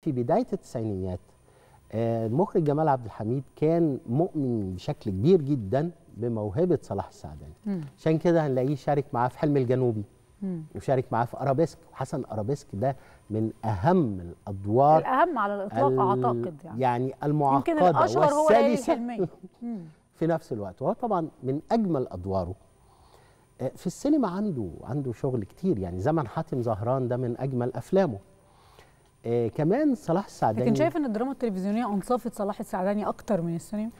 في بداية التسعينيات آه، المخرج جمال عبد الحميد كان مؤمن بشكل كبير جدا بموهبة صلاح السعداني عشان كده هنلاقيه شارك معاه في حلم الجنوبي مم. وشارك معاه في أرابيسك وحسن أرابيسك ده من أهم الأدوار الأهم على الإطلاق أعتقد يعني يعني المعقدة يمكن الأشهر هو في نفس الوقت وهو طبعا من أجمل أدواره آه، في السينما عنده عنده شغل كتير يعني زمن حاتم زهران ده من أجمل أفلامه آه كمان صلاح السعداني لكن شايف ان الدراما التلفزيونيه انصفت صلاح السعداني اكتر من السينما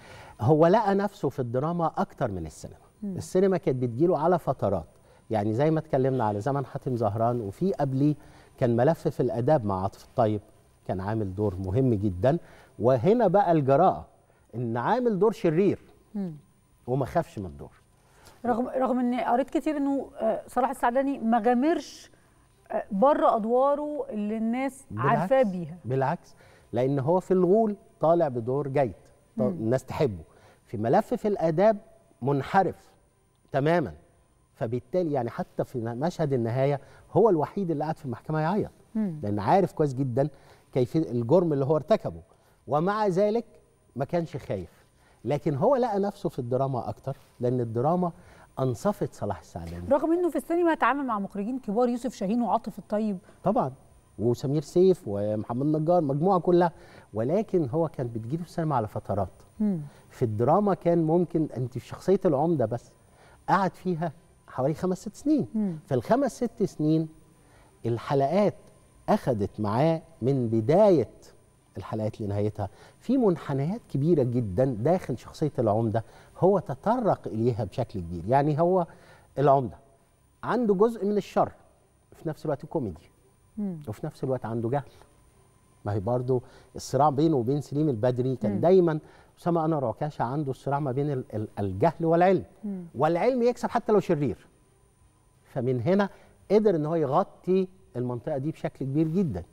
هو لقى نفسه في الدراما اكتر من السينما مم. السينما كانت بتجيله على فترات يعني زي ما اتكلمنا على زمن حاتم زهران وفي قبليه كان ملف في الاداب مع عاطف الطيب كان عامل دور مهم جدا وهنا بقى الجراءه ان عامل دور شرير وما خافش من الدور رغم رغم ان قريت كتير انه آه، صلاح السعداني ما غامرش بره ادواره اللي الناس عارفاه بيها بالعكس لان هو في الغول طالع بدور جيد الناس تحبه في ملف في الاداب منحرف تماما فبالتالي يعني حتى في مشهد النهايه هو الوحيد اللي قاعد في المحكمه يعيط لان عارف كويس جدا كيف الجرم اللي هو ارتكبه ومع ذلك ما كانش خايف لكن هو لقى نفسه في الدراما اكتر لان الدراما انصفت صلاح السعداني رغم انه في السينما اتعامل مع مخرجين كبار يوسف شاهين وعاطف الطيب طبعا وسمير سيف ومحمد نجار مجموعه كلها ولكن هو كان بتجيله السينما على فترات مم. في الدراما كان ممكن انت في شخصيه العمده بس قعد فيها حوالي خمس ست سنين مم. فالخمس ست سنين الحلقات اخذت معاه من بدايه الحلقات لنهايتها في منحنيات كبيره جدا داخل شخصيه العمده هو تطرق اليها بشكل كبير يعني هو العمده عنده جزء من الشر في نفس الوقت كوميدي وفي نفس الوقت عنده جهل ما هي برضه الصراع بينه وبين سليم البدري كان مم. دايما اسامه انور عكاشه عنده الصراع ما بين الجهل والعلم مم. والعلم يكسب حتى لو شرير فمن هنا قدر ان هو يغطي المنطقه دي بشكل كبير جدا